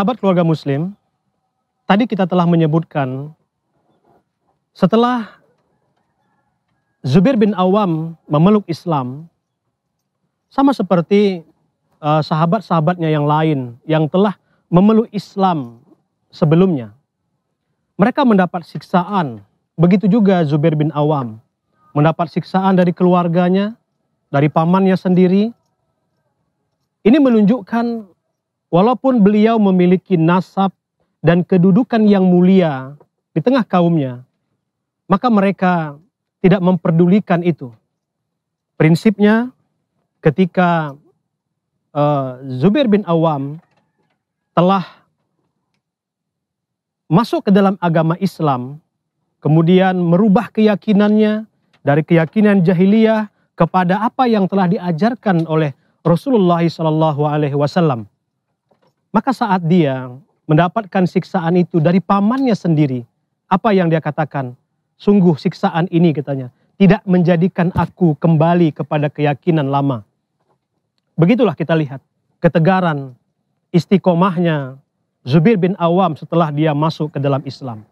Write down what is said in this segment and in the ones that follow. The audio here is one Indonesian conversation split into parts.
Sahabat keluarga muslim, tadi kita telah menyebutkan setelah Zubir bin Awam memeluk Islam, sama seperti eh, sahabat-sahabatnya yang lain yang telah memeluk Islam sebelumnya. Mereka mendapat siksaan, begitu juga Zubir bin Awam mendapat siksaan dari keluarganya, dari pamannya sendiri. Ini menunjukkan Walaupun beliau memiliki nasab dan kedudukan yang mulia di tengah kaumnya, maka mereka tidak memperdulikan itu. Prinsipnya, ketika uh, Zubair bin Awam telah masuk ke dalam agama Islam, kemudian merubah keyakinannya dari keyakinan jahiliyah kepada apa yang telah diajarkan oleh Rasulullah SAW. Maka saat dia mendapatkan siksaan itu dari pamannya sendiri, apa yang dia katakan? Sungguh siksaan ini katanya, tidak menjadikan aku kembali kepada keyakinan lama. Begitulah kita lihat ketegaran istiqomahnya Zubir bin Awam setelah dia masuk ke dalam Islam.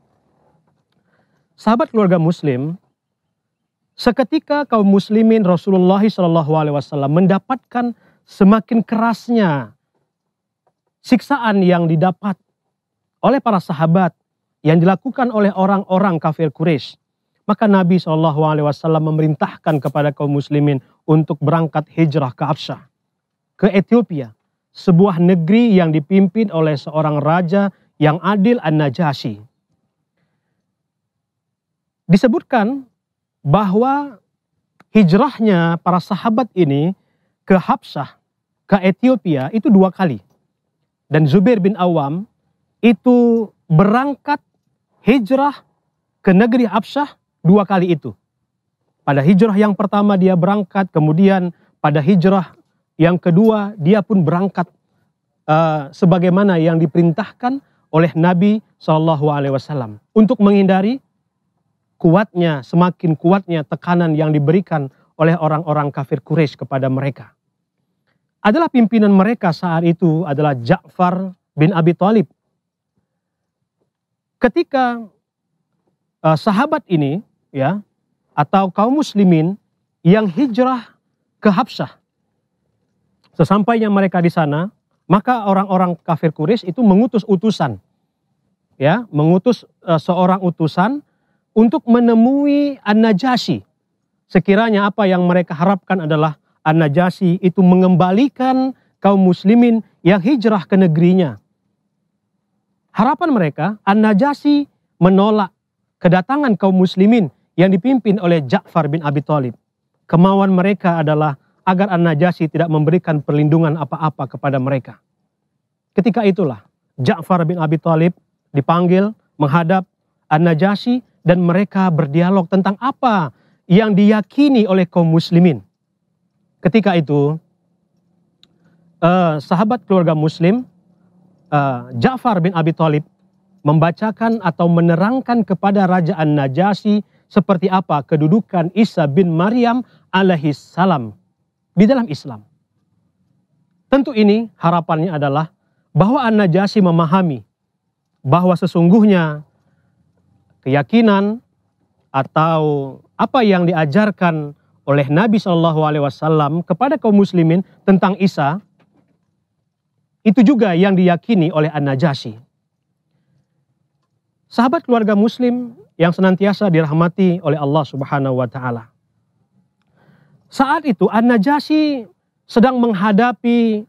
Sahabat keluarga muslim, seketika kaum muslimin Rasulullah SAW mendapatkan semakin kerasnya siksaan yang didapat oleh para sahabat yang dilakukan oleh orang-orang kafir Quraisy. Maka Nabi Shallallahu Alaihi Wasallam memerintahkan kepada kaum muslimin untuk berangkat hijrah ke Absyah, ke Ethiopia, sebuah negeri yang dipimpin oleh seorang raja yang adil An-Najasyi. Disebutkan bahwa hijrahnya para sahabat ini ke Habsah, ke Ethiopia itu dua kali dan Zubair bin Awam itu berangkat hijrah ke negeri Habsyah dua kali itu. Pada hijrah yang pertama dia berangkat, kemudian pada hijrah yang kedua dia pun berangkat uh, sebagaimana yang diperintahkan oleh Nabi Shallallahu Alaihi Wasallam untuk menghindari kuatnya semakin kuatnya tekanan yang diberikan oleh orang-orang kafir Quraisy kepada mereka adalah pimpinan mereka saat itu adalah Ja'far bin Abi Thalib. Ketika uh, sahabat ini ya atau kaum muslimin yang hijrah ke Habsah. Sesampainya mereka di sana, maka orang-orang kafir Quraisy itu mengutus utusan. Ya, mengutus uh, seorang utusan untuk menemui An-Najasyi. Sekiranya apa yang mereka harapkan adalah An-Najasyi itu mengembalikan kaum muslimin yang hijrah ke negerinya. Harapan mereka, An-Najasyi menolak kedatangan kaum muslimin yang dipimpin oleh Ja'far bin Abi Thalib. Kemauan mereka adalah agar An-Najasyi tidak memberikan perlindungan apa-apa kepada mereka. Ketika itulah Ja'far bin Abi Thalib dipanggil menghadap An-Najasyi dan mereka berdialog tentang apa yang diyakini oleh kaum muslimin ketika itu eh, sahabat keluarga Muslim eh, Ja'far bin Abi Thalib membacakan atau menerangkan kepada Raja An Najasyi seperti apa kedudukan Isa bin Maryam alaihi salam di dalam Islam. Tentu ini harapannya adalah bahwa An-Najasyi memahami bahwa sesungguhnya keyakinan atau apa yang diajarkan oleh Nabi Shallallahu Alaihi Wasallam kepada kaum muslimin tentang Isa itu juga yang diyakini oleh An Najasyi. Sahabat keluarga Muslim yang senantiasa dirahmati oleh Allah Subhanahu Wa Taala. Saat itu An Najasyi sedang menghadapi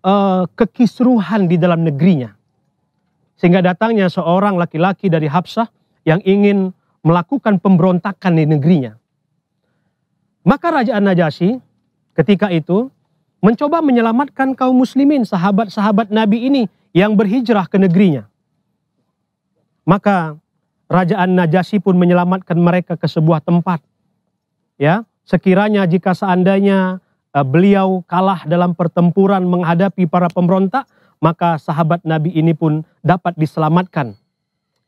uh, kekisruhan di dalam negerinya, sehingga datangnya seorang laki-laki dari Habsah yang ingin melakukan pemberontakan di negerinya. Maka Raja An-Najasyi ketika itu mencoba menyelamatkan kaum muslimin sahabat-sahabat Nabi ini yang berhijrah ke negerinya. Maka Raja An-Najasyi pun menyelamatkan mereka ke sebuah tempat. Ya, sekiranya jika seandainya e, beliau kalah dalam pertempuran menghadapi para pemberontak, maka sahabat Nabi ini pun dapat diselamatkan.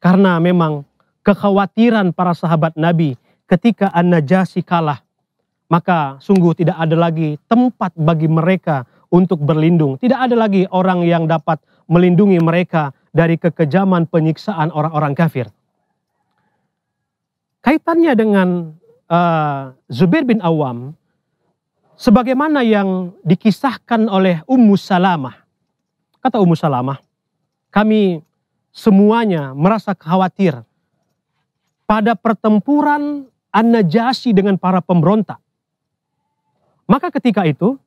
Karena memang kekhawatiran para sahabat Nabi ketika An-Najasyi kalah maka sungguh tidak ada lagi tempat bagi mereka untuk berlindung. Tidak ada lagi orang yang dapat melindungi mereka dari kekejaman penyiksaan orang-orang kafir. Kaitannya dengan uh, Zubair bin Awam, sebagaimana yang dikisahkan oleh Ummu Salamah. Kata Ummu Salamah, kami semuanya merasa khawatir pada pertempuran An-Najasyi dengan para pemberontak. Maka ketika itu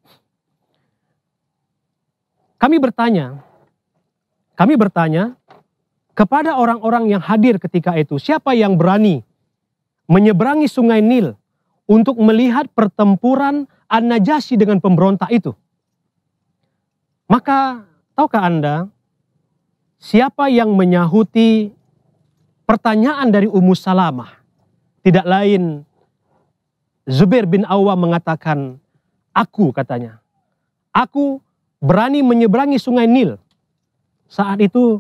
kami bertanya, kami bertanya kepada orang-orang yang hadir ketika itu, siapa yang berani menyeberangi sungai Nil untuk melihat pertempuran An-Najasyi dengan pemberontak itu? Maka tahukah Anda siapa yang menyahuti pertanyaan dari Ummu Salamah? Tidak lain Zubair bin Awam mengatakan, Aku katanya, aku berani menyeberangi sungai Nil. Saat itu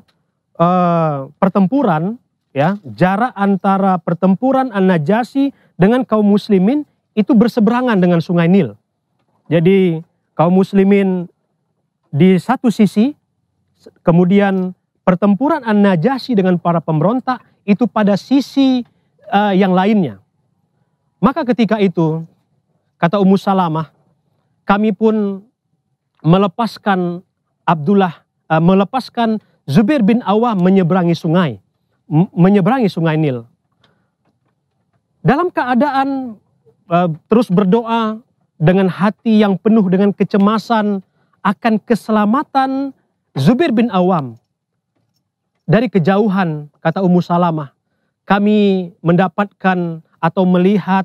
eh, pertempuran ya, jarak antara pertempuran An-Najasyi dengan kaum muslimin itu berseberangan dengan sungai Nil. Jadi kaum muslimin di satu sisi, kemudian pertempuran An-Najasyi dengan para pemberontak itu pada sisi uh, yang lainnya. Maka ketika itu, kata Ummu Salamah, kami pun melepaskan Abdullah eh, melepaskan Zubir bin Awam menyeberangi sungai, menyeberangi sungai Nil. Dalam keadaan eh, terus berdoa dengan hati yang penuh dengan kecemasan akan keselamatan Zubir bin Awam. Dari kejauhan, kata Ummu Salamah, kami mendapatkan atau melihat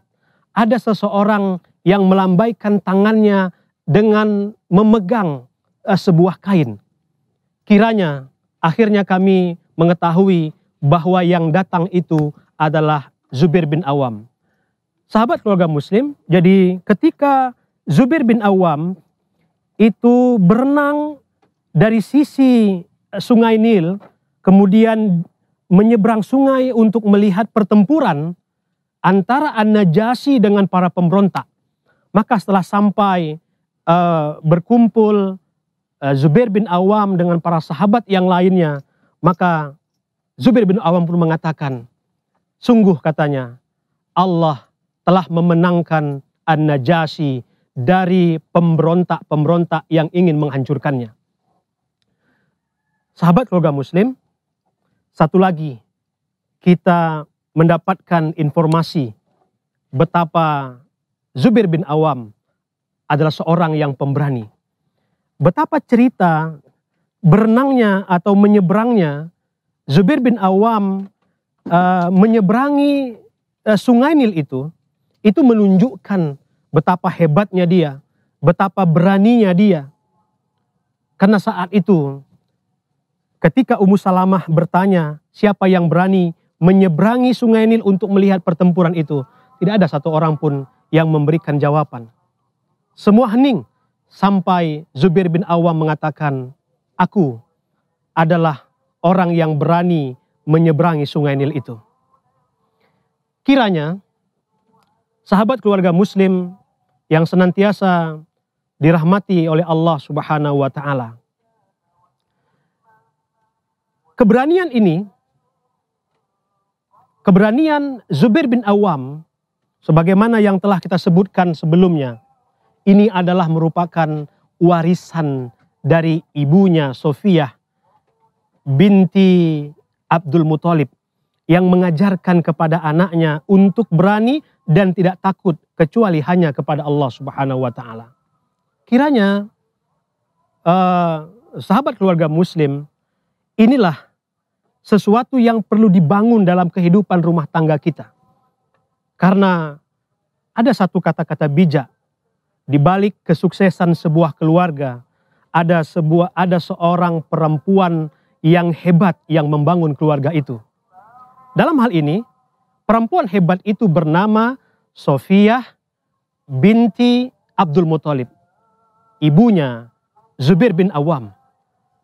ada seseorang yang melambaikan tangannya dengan memegang uh, sebuah kain. Kiranya akhirnya kami mengetahui bahwa yang datang itu adalah Zubir bin Awam. Sahabat keluarga muslim, jadi ketika Zubir bin Awam itu berenang dari sisi eh, sungai Nil, kemudian menyeberang sungai untuk melihat pertempuran antara An-Najasyi dengan para pemberontak. Maka setelah sampai uh, berkumpul uh, Zubair bin Awam dengan para sahabat yang lainnya, maka Zubair bin Awam pun mengatakan, sungguh katanya Allah telah memenangkan An-Najasyi dari pemberontak-pemberontak yang ingin menghancurkannya. Sahabat keluarga muslim, satu lagi kita mendapatkan informasi betapa Zubir bin Awam adalah seorang yang pemberani. Betapa cerita berenangnya atau menyeberangnya Zubir bin Awam uh, menyeberangi uh, Sungai Nil itu, itu menunjukkan betapa hebatnya dia, betapa beraninya dia. Karena saat itu ketika Ummu Salamah bertanya siapa yang berani menyeberangi Sungai Nil untuk melihat pertempuran itu, tidak ada satu orang pun yang memberikan jawaban. Semua hening sampai Zubir bin Awam mengatakan, aku adalah orang yang berani menyeberangi sungai Nil itu. Kiranya sahabat keluarga muslim yang senantiasa dirahmati oleh Allah Subhanahu wa taala. Keberanian ini keberanian Zubir bin Awam Sebagaimana yang telah kita sebutkan sebelumnya, ini adalah merupakan warisan dari ibunya Sofia binti Abdul Muthalib yang mengajarkan kepada anaknya untuk berani dan tidak takut kecuali hanya kepada Allah Subhanahu wa taala. Kiranya uh, sahabat keluarga muslim inilah sesuatu yang perlu dibangun dalam kehidupan rumah tangga kita. Karena ada satu kata-kata bijak di balik kesuksesan sebuah keluarga, ada sebuah ada seorang perempuan yang hebat yang membangun keluarga itu. Dalam hal ini, perempuan hebat itu bernama Sofia binti Abdul Muthalib. Ibunya Zubir bin Awam.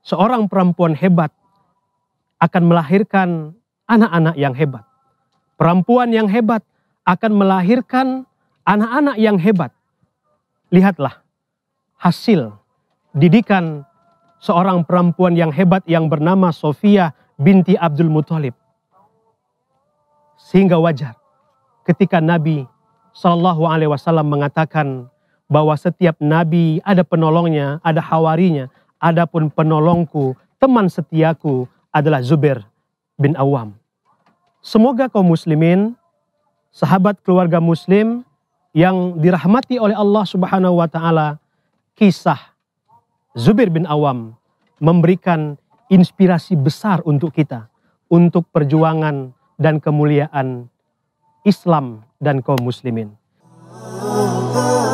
Seorang perempuan hebat akan melahirkan anak-anak yang hebat. Perempuan yang hebat akan melahirkan anak-anak yang hebat. Lihatlah hasil didikan seorang perempuan yang hebat yang bernama Sofia binti Abdul Muthalib. Sehingga wajar ketika Nabi Shallallahu Alaihi Wasallam mengatakan bahwa setiap nabi ada penolongnya, ada hawarinya, adapun penolongku, teman setiaku adalah Zubair bin Awam. Semoga kaum muslimin sahabat keluarga muslim yang dirahmati oleh Allah Subhanahu wa taala, kisah Zubir bin Awam memberikan inspirasi besar untuk kita untuk perjuangan dan kemuliaan Islam dan kaum muslimin. Oh, oh.